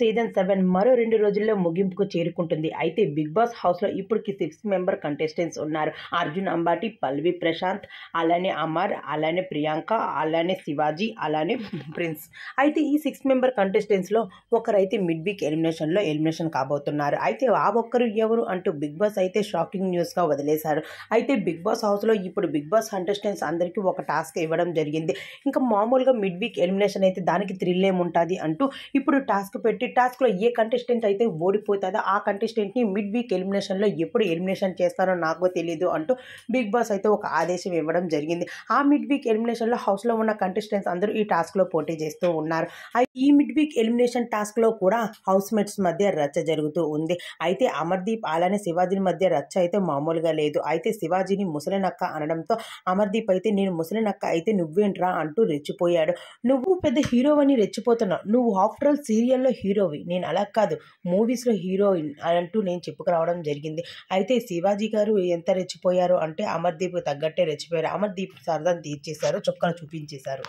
season seven మరో రెండు రోజుల్లో ముగింపుకు చేరుకుంటుంది అయితే బిగ్ బాస్ హౌస్లో ఇప్పటికి సిక్స్ మెంబర్ కంటెస్టెంట్స్ ఉన్నారు అర్జున్ అంబాటి పల్వి ప్రశాంత్ అలానే అమర్ అలానే ప్రియాంక అలానే శివాజీ అలానే ప్రిన్స్ అయితే ఈ సిక్స్ మెంబర్ కంటెస్టెంట్స్లో ఒకరైతే మిడ్ వీక్ ఎలిమినేషన్లో ఎలిమినేషన్ కాబోతున్నారు అయితే ఆ ఒక్కరు ఎవరు అంటూ బిగ్ బాస్ అయితే షాకింగ్ న్యూస్గా వదిలేశారు అయితే బిగ్ బాస్ హౌస్లో ఇప్పుడు బిగ్ బాస్ కంటెస్టెంట్స్ అందరికీ ఒక టాస్క్ ఇవ్వడం జరిగింది ఇంకా మామూలుగా మిడ్ వీక్ ఎలిమినేషన్ అయితే దానికి థ్రిల్ ఏముంటుంది అంటూ ఇప్పుడు టాస్క్ పెట్టి ఎట్టి టాస్క్లో ఏ కంటెస్టెంట్ అయితే ఓడిపోతుందో ఆ కంటెస్టెంట్ని మిడ్ వీక్ ఎలిమినేషన్లో ఎప్పుడు ఎలిమినేషన్ చేస్తారో నాకు తెలియదు అంటూ బిగ్ బాస్ అయితే ఒక ఆదేశం ఇవ్వడం జరిగింది ఆ మిడ్ వీక్ ఎలిమినేషన్లో హౌస్లో ఉన్న కంటెస్టెంట్స్ అందరూ ఈ టాస్క్లో పోటీ చేస్తూ ఉన్నారు ఈ మిడ్ వీక్ ఎలిమినేషన్ టాస్క్లో కూడా హౌస్ మేట్స్ మధ్య రచ్చ జరుగుతూ ఉంది అయితే అమర్దీప్ అలానే శివాజీని మధ్య రచ్చ అయితే మామూలుగా లేదు అయితే శివాజీని ముసలినక్క అనడంతో అమర్దీప్ అయితే నేను ముసలినక్క అయితే నువ్వేంట్రా అంటూ రెచ్చిపోయాడు నువ్వు పెద్ద హీరో అని రెచ్చిపోతున్నావు నువ్వు ఆఫ్టర్ ఆల్ సీరియల్లో హీరో హీరోవి నేను అలా కాదు మూవీస్లో హీరోయిన్ అంటూ నేను చెప్పుకురావడం జరిగింది అయితే శివాజీ గారు ఎంత రెచ్చిపోయారు అంటే అమర్దీప్ తగ్గట్టే రెచ్చిపోయారు అమర్దీప్ దాన్ని తీర్చేశారు చొక్కలు చూపించేశారు